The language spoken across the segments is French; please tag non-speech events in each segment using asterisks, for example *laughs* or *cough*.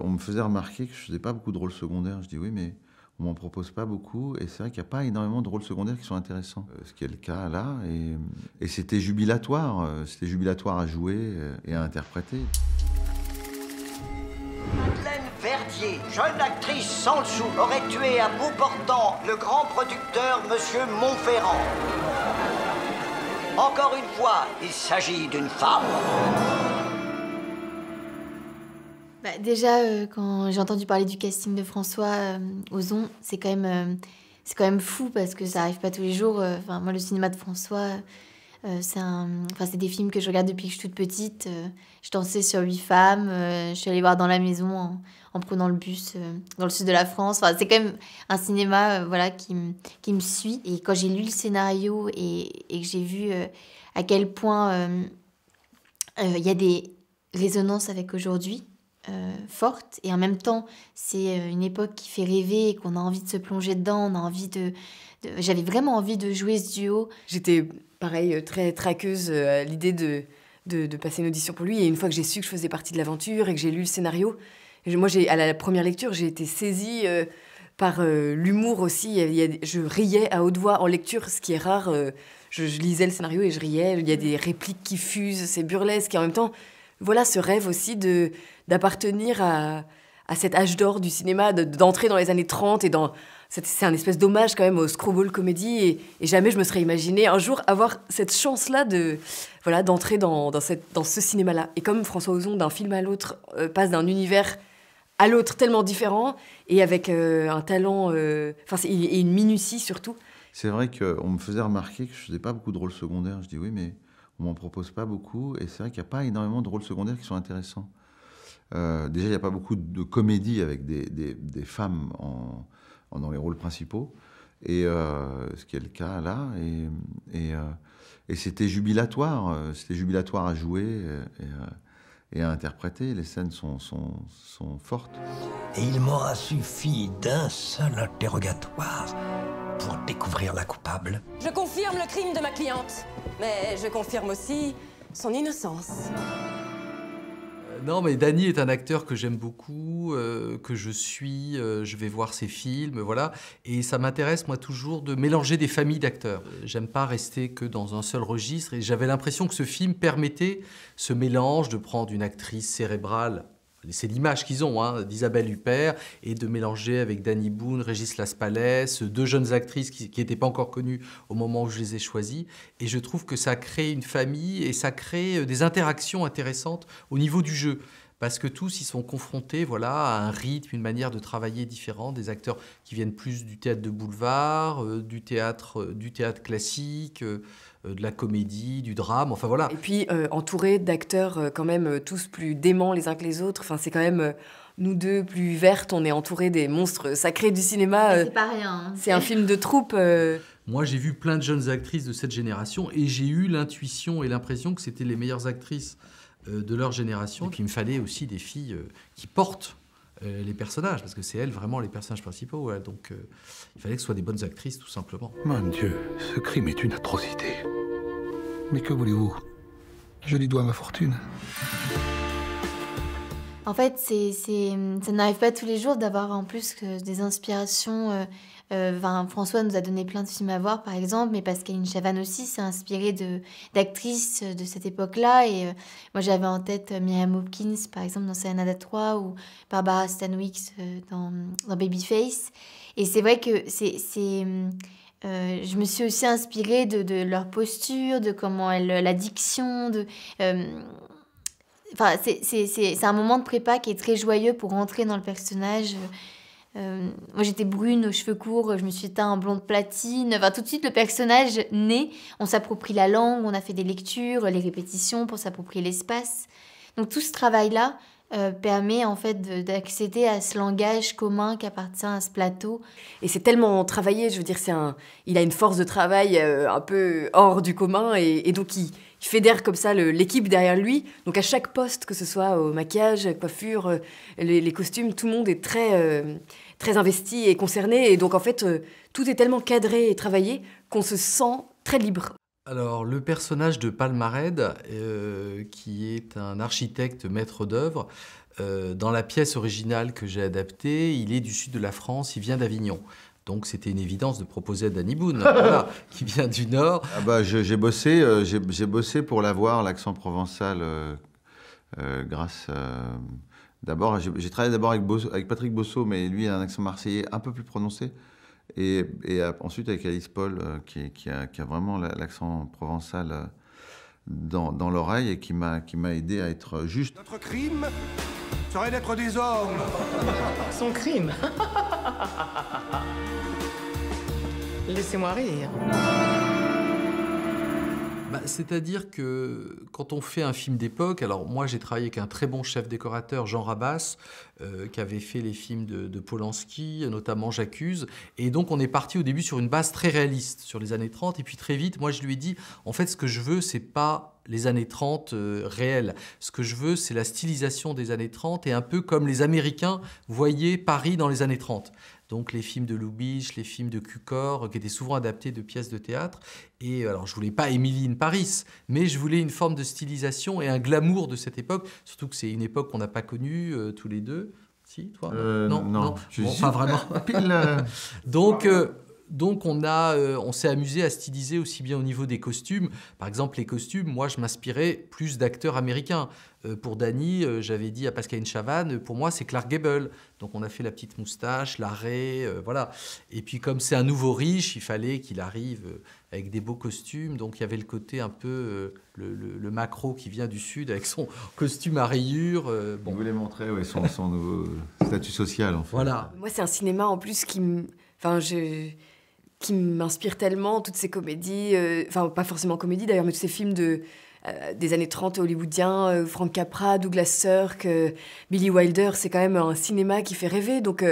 On me faisait remarquer que je faisais pas beaucoup de rôles secondaires. Je dis oui, mais on m'en propose pas beaucoup. Et c'est vrai qu'il n'y a pas énormément de rôles secondaires qui sont intéressants. Euh, ce qui est le cas là. Et, c'était jubilatoire. Euh, c'était jubilatoire à jouer euh, et à interpréter. Madeleine Verdier, jeune actrice sans le sou, aurait tué à bout portant le grand producteur Monsieur Montferrand. Encore une fois, il s'agit d'une femme bah, Déjà, euh, quand j'ai entendu parler du casting de François euh, Ozon, c'est quand même euh, c'est quand même fou parce que ça arrive pas tous les jours. Enfin, moi, le cinéma de François, c'est enfin, des films que je regarde depuis que je suis toute petite. je dansais sur huit femmes. je suis allée voir dans la maison en, prenant le bus dans le sud de la France. Enfin, c'est quand même un cinéma, voilà, qui me qui me suit. Et quand j'ai lu le scénario et, et que j'ai vu à quel point il y a des résonances avec aujourd'hui, euh, forte et en même temps c'est euh, une époque qui fait rêver et qu'on a envie de se plonger dedans, on a envie de, j'avais vraiment envie de jouer ce duo. J'étais pareil euh, très traqueuse à l'idée de, de, passer une audition pour lui et une fois que j'ai su que je faisais partie de l'aventure et que j'ai lu le scénario, moi j'ai à la première lecture j'ai été saisie par l'humour aussi, je riais à haute voix en lecture, ce qui est rare. Je, je, lisais le scénario et je riais. Il y a des répliques qui fusent, c'est burlesque. Et en même temps, voilà ce rêve aussi de d'appartenir à, cet âge d'or du cinéma, d'entrer dans les années 30 et dans... C'est un espèce d'hommage quand même au screwball comédie et, jamais je me serais imaginé un jour avoir cette chance-là de voilà d'entrer dans, dans ce cinéma-là. Et comme François Ozon, d'un film à l'autre, euh, passe d'un univers à l'autre tellement différent et avec euh, un talent, euh, enfin et une minutie surtout. C'est vrai qu'on me faisait remarquer que je faisais pas beaucoup de rôles secondaires. Je dis oui, mais on m'en propose pas beaucoup. Et c'est vrai qu'il n'y a pas énormément de rôles secondaires qui sont intéressants. Euh, déjà, il n'y a pas beaucoup de comédies avec des, des, femmes en, dans les rôles principaux, et euh, ce qui est le cas là. Et, et, euh, et c'était jubilatoire, c'était jubilatoire à jouer. Et, et à interpréter. Les scènes sont, fortes. Et il m'aura suffi d'un seul interrogatoire pour découvrir la coupable. Je confirme le crime de ma cliente, mais je confirme aussi son innocence. Non, mais Dany est un acteur que j'aime beaucoup, euh, que je suis, euh, je vais voir ses films, voilà. Et ça m'intéresse, moi, toujours de mélanger des familles d'acteurs. Euh, j'aime pas rester que dans un seul registre. Et j'avais l'impression que ce film permettait ce mélange de prendre une actrice cérébrale c'est l'image qu'ils ont hein, d'Isabelle Huppert et de mélanger avec Danny Boone, Régis Laspalès, deux jeunes actrices qui n'étaient pas encore connues au moment où je les ai choisies. Et je trouve que ça crée une famille et ça crée euh, des interactions intéressantes au niveau du jeu parce que tous, ils sont confrontés voilà, à un rythme, une manière de travailler différente, des acteurs qui viennent plus du théâtre de boulevard, euh, du, théâtre, euh, du théâtre classique, euh, de la comédie, du drame, enfin voilà. Et puis entourés d'acteurs quand même tous plus déments les uns que les autres, enfin c'est quand même nous deux plus vertes, on est entourés des monstres sacrés du cinéma. C'est pas rien. Hein. C'est un film de troupe. Moi, j'ai vu plein de jeunes actrices de cette génération et j'ai eu l'intuition et l'impression que c'était les meilleures actrices euh, de leur génération. Et puis il me fallait aussi des filles euh, qui portent euh, les personnages, parce que c'est elles vraiment les personnages principaux. Donc il fallait que ce soit des bonnes actrices, tout simplement. Mon Dieu, ce crime est une atrocité. Mais que voulez-vous Je lui dois ma fortune. En fait, c'est, ça n'arrive pas tous les jours d'avoir en plus que des inspirations euh, François nous a donné plein de films à voir, par exemple, mais Pascaline Chavan aussi s'est inspirée d'actrices de, cette époque-là. Et euh, moi, j'avais en tête euh, Miriam Hopkins, par exemple, dans Serenada 3, ou Barbara Stanwyck dans, Babyface. Et c'est vrai que c'est... je me suis aussi inspirée de, leur posture, de comment elle, la de, c'est un moment de prépa qui est très joyeux pour rentrer dans le personnage. Euh, moi j'étais brune, aux cheveux courts, je me suis teint en blonde platine. tout de suite, le personnage naît. On s'approprie la langue, on a fait des lectures, les répétitions pour s'approprier l'espace. Donc tout ce travail-là euh, permet en fait d'accéder à ce langage commun qui appartient à ce plateau. Et c'est tellement travaillé, je veux dire, c'est un, il a une force de travail euh, un peu hors du commun et, et donc il il fédère comme ça l'équipe derrière lui. Donc à chaque poste, que ce soit au maquillage, coiffure, euh, les, costumes, tout le monde est très, euh, très investi et concerné. Et donc en fait, euh, tout est tellement cadré et travaillé qu'on se sent très libre. Alors le personnage de Palmared, qui est un architecte maître d'œuvre, dans la pièce originale que j'ai adaptée, il est du sud de la France, il vient d'Avignon. Donc c'était une évidence de proposer à Danny Boone, *laughs* voilà, qui vient du Nord. Ah bah, j'ai bossé, euh, j'ai bossé pour l'avoir, l'accent provençal, euh, euh, grâce... d'abord, j'ai travaillé d'abord avec, avec, Patrick Bosso, mais lui a un accent marseillais un peu plus prononcé. Et, ensuite avec Alice Paul, qui, a, vraiment l'accent provençal dans, dans l'oreille et qui m'a aidé à être juste. Notre crime serait d'être des hommes. *laughs* Son crime. *laughs* Laissez-moi rire. Bah, c'est-à-dire que quand on fait un film d'époque, alors moi j'ai travaillé avec un très bon chef décorateur, Jean Rabas, euh, qui avait fait les films de, Polanski, notamment J'accuse, et donc on est parti au début sur une base très réaliste, sur les années 30, et puis très vite, moi je lui ai dit, en fait ce que je veux, c'est pas les années 30 euh, réelles. Ce que je veux, c'est la stylisation des années 30 et un peu comme les Américains voyaient Paris dans les années 30 donc les films de Lubitsch, les films de Cucor, qui étaient souvent adaptés de pièces de théâtre. Et euh, alors, je voulais pas Émilie in Paris, mais je voulais une forme de stylisation et un glamour de cette époque, surtout que c'est une époque qu'on n'a pas connue euh, tous les deux. Si, toi euh, Non, non. Je pas vraiment. *laughs* *laughs* donc, donc on, euh, on s'est amusé à styliser aussi bien au niveau des costumes. Par exemple, les costumes, moi je m'inspirais plus d'acteurs américains. Euh, pour Danny, euh, j'avais dit à Pascaline Chavanne. pour moi c'est Clark Gable. Donc on a fait la petite moustache, l'arrêt, voilà. Et puis comme c'est un nouveau riche, il fallait qu'il arrive avec des beaux costumes. Donc il y avait le côté un peu le, macro qui vient du sud avec son *laughs* costume à rayures. bon. Vous montrer son, nouveau statut social en fait. Voilà. Moi c'est un cinéma en plus qui me... Enfin je qui m'inspire tellement, toutes ces comédies, euh, enfin pas forcément comédies d'ailleurs, mais tous ces films de, euh, des années 30 hollywoodiens, euh, Frank Capra, Douglas Sirk, Billy Wilder, c'est quand même un cinéma qui fait rêver. Donc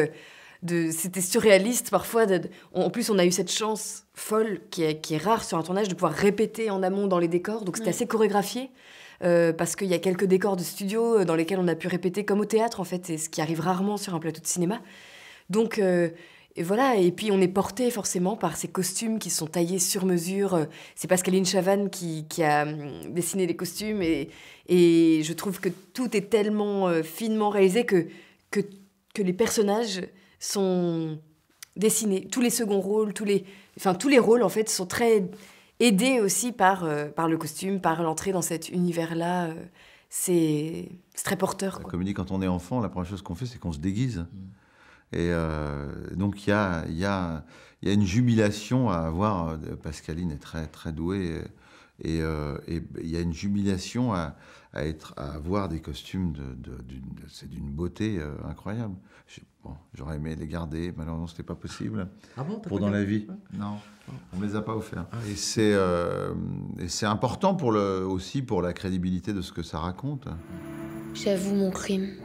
c'était surréaliste parfois. en plus, on a eu cette chance folle qui est, rare sur un tournage de pouvoir répéter en amont dans les décors. Donc c'était assez chorégraphié. parce qu'il y a quelques décors de studio dans lesquels on a pu répéter comme au théâtre en fait, et ce qui arrive rarement sur un plateau de cinéma. Donc et voilà, et puis on est porté forcément par ces costumes qui sont taillés sur mesure. C'est Pascaline Chavan qui, a hum, dessiné les costumes et, je trouve que tout est tellement euh, finement réalisé que, que, les personnages sont dessinés. Tous les seconds rôles, tous les, enfin, tous les rôles en fait sont très aidés aussi par, euh, par le costume, par l'entrée dans cet univers-là. Euh, c'est très porteur. Bah, quoi. Comme dit, quand on est enfant, la première chose qu'on fait, c'est qu'on se déguise. Mm. Et euh, donc, il y a, y, a, y a, une jubilation à avoir. Euh, Pascaline est très, très douée. Euh, et il y a une jubilation à, à, être, à avoir des costumes. De, c'est d'une beauté incroyable. Bon, j'aurais aimé les garder, malheureusement n'était pas possible. Ah pour dans la vie. Non, on ne les a pas offerts. Ah et c'est c'est important pour le aussi pour la crédibilité de ce que ça raconte. J'avoue mon crime.